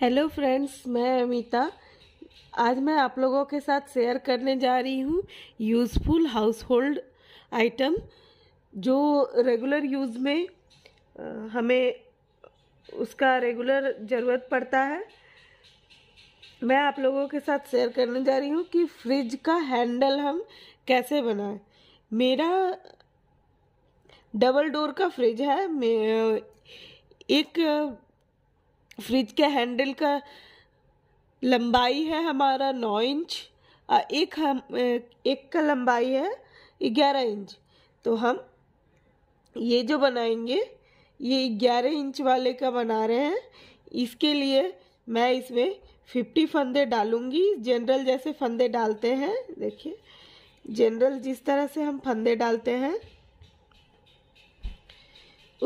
hello friends मैं अमिता आज मैं आप लोगों के साथ शेयर करने जा रही हूँ यूज़फुल हाउस होल्ड आइटम जो रेगुलर यूज़ में हमें उसका रेगुलर ज़रूरत पड़ता है मैं आप लोगों के साथ शेयर करने जा रही हूँ कि फ्रिज का हैंडल हम कैसे बनाएं मेरा डबल डोर का फ्रिज है एक फ्रिज के हैंडल का लंबाई है हमारा नौ इंच एक हम एक का लंबाई है ग्यारह इंच तो हम ये जो बनाएंगे ये ग्यारह इंच वाले का बना रहे हैं इसके लिए मैं इसमें फिफ्टी फंदे डालूंगी जनरल जैसे फंदे डालते हैं देखिए जनरल जिस तरह से हम फंदे डालते हैं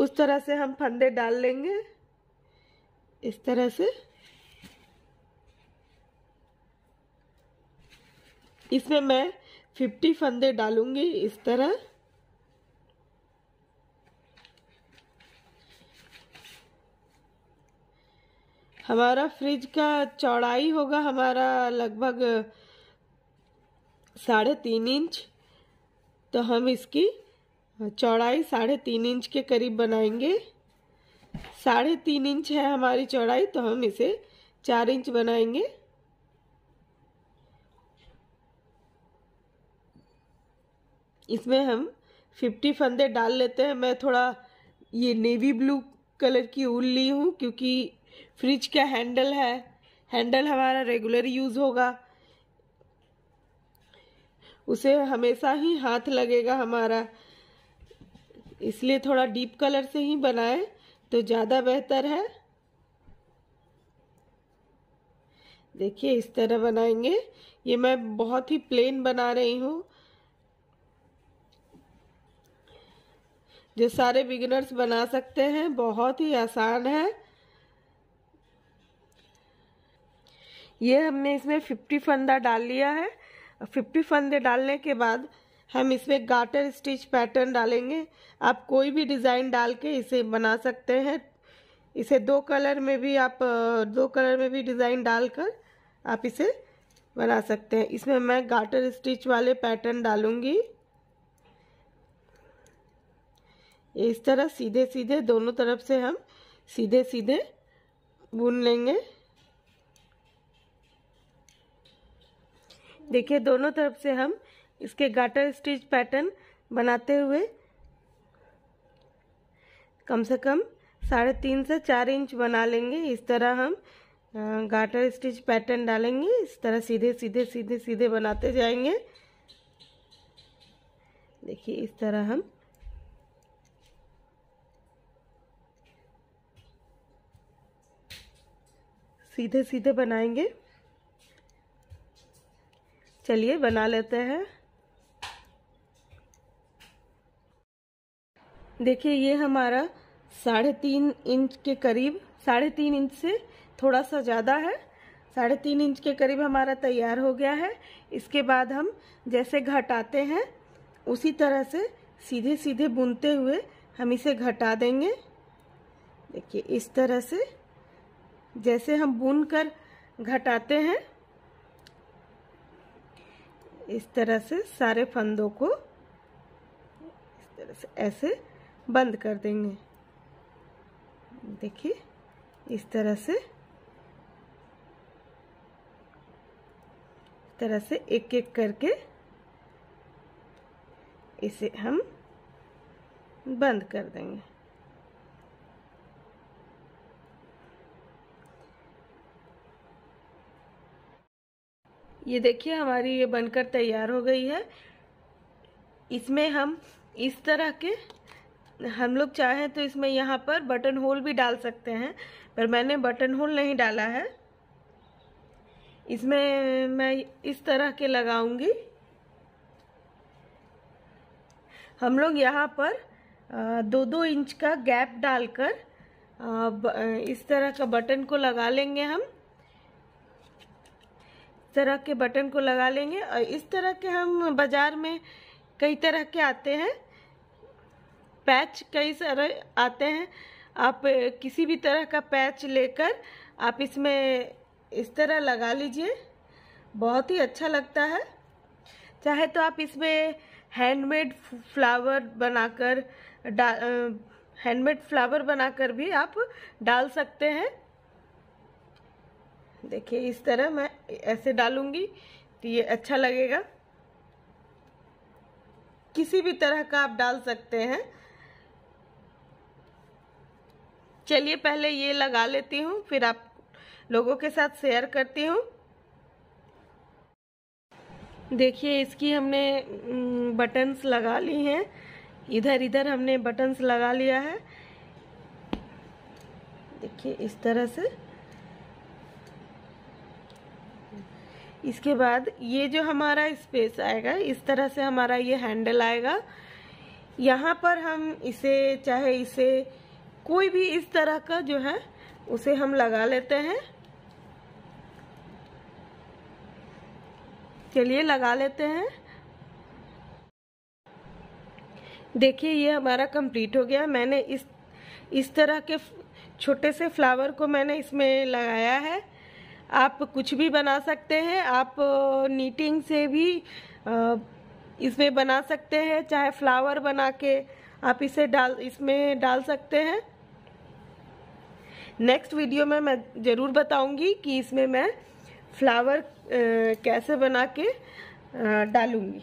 उस तरह से हम फंदे डाल लेंगे इस तरह से इसमें मैं फिफ्टी फंदे डालूंगी इस तरह हमारा फ्रिज का चौड़ाई होगा हमारा लगभग साढ़े तीन इंच तो हम इसकी चौड़ाई साढ़े तीन इंच के करीब बनाएंगे साढ़े तीन इंच है हमारी चौड़ाई तो हम इसे चार इंच बनाएंगे इसमें हम फिफ्टी फंदे डाल लेते हैं मैं थोड़ा ये नेवी ब्लू कलर की ऊल ली हूँ क्योंकि फ्रिज का हैंडल है हैंडल हमारा रेगुलर यूज़ होगा उसे हमेशा ही हाथ लगेगा हमारा इसलिए थोड़ा डीप कलर से ही बनाएं तो ज़्यादा बेहतर है देखिए इस तरह बनाएंगे ये मैं बहुत ही प्लेन बना रही हूँ जो सारे बिगिनर्स बना सकते हैं बहुत ही आसान है ये हमने इसमें फिफ्टी फंदा डाल लिया है फिफ्टी फंदे डालने के बाद हम इसमें गाटर स्टिच पैटर्न डालेंगे आप कोई भी डिज़ाइन डाल के इसे बना सकते हैं इसे दो कलर में भी आप दो कलर में भी डिज़ाइन डालकर आप इसे बना सकते हैं इसमें मैं गाटर स्टिच वाले पैटर्न डालूंगी इस तरह सीधे सीधे दोनों तरफ से हम सीधे सीधे बुन लेंगे देखिए दोनों तरफ से हम इसके गाटर स्टिच पैटर्न बनाते हुए कम से कम साढ़े तीन से चार इंच बना लेंगे इस तरह हम गाटर स्टिच पैटर्न डालेंगे इस तरह सीधे सीधे सीधे सीधे बनाते जाएंगे देखिए इस तरह हम सीधे सीधे बनाएंगे चलिए बना लेते हैं देखिए ये हमारा साढ़े तीन इंच के करीब साढ़े तीन इंच से थोड़ा सा ज़्यादा है साढ़े तीन इंच के करीब हमारा तैयार हो गया है इसके बाद हम जैसे घटाते हैं उसी तरह से सीधे सीधे बुनते हुए हम इसे घटा देंगे देखिए इस तरह से जैसे हम बुन कर घटाते हैं इस तरह से सारे फंदों को इस तरह से ऐसे बंद कर देंगे देखिए इस तरह से तरह से एक एक करके इसे हम बंद कर देंगे ये देखिए हमारी ये बनकर तैयार हो गई है इसमें हम इस तरह के हम लोग चाहें तो इसमें यहाँ पर बटन होल भी डाल सकते हैं पर मैंने बटन होल नहीं डाला है इसमें मैं इस तरह के लगाऊंगी हम लोग यहाँ पर दो दो इंच का गैप डालकर इस तरह का बटन को लगा लेंगे हम इस तरह के बटन को लगा लेंगे और इस तरह के हम बाज़ार में कई तरह के आते हैं पैच कई सारे आते हैं आप किसी भी तरह का पैच लेकर आप इसमें इस तरह लगा लीजिए बहुत ही अच्छा लगता है चाहे तो आप इसमें हैंडमेड फ्लावर बनाकर हैंडमेड फ्लावर बनाकर भी आप डाल सकते हैं देखिए इस तरह मैं ऐसे डालूंगी तो ये अच्छा लगेगा किसी भी तरह का आप डाल सकते हैं चलिए पहले ये लगा लेती हूँ फिर आप लोगों के साथ शेयर करती हूँ देखिए इसकी हमने बटन्स लगा ली हैं इधर इधर हमने बटन्स लगा लिया है देखिए इस तरह से इसके बाद ये जो हमारा स्पेस आएगा इस तरह से हमारा ये हैंडल आएगा यहाँ पर हम इसे चाहे इसे कोई भी इस तरह का जो है उसे हम लगा लेते हैं चलिए लगा लेते हैं देखिए ये हमारा कंप्लीट हो गया मैंने इस इस तरह के छोटे से फ्लावर को मैंने इसमें लगाया है आप कुछ भी बना सकते हैं आप नीटिंग से भी इसमें बना सकते हैं चाहे फ्लावर बना के आप इसे डाल इसमें डाल सकते हैं नेक्स्ट वीडियो में मैं ज़रूर बताऊंगी कि इसमें मैं फ्लावर कैसे बना के डालूंगी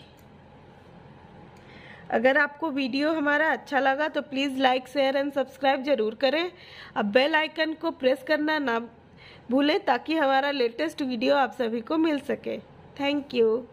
अगर आपको वीडियो हमारा अच्छा लगा तो please like share and subscribe ज़रूर करें अब बेल आइकन को प्रेस करना ना भूलें ताकि हमारा लेटेस्ट वीडियो आप सभी को मिल सके थैंक यू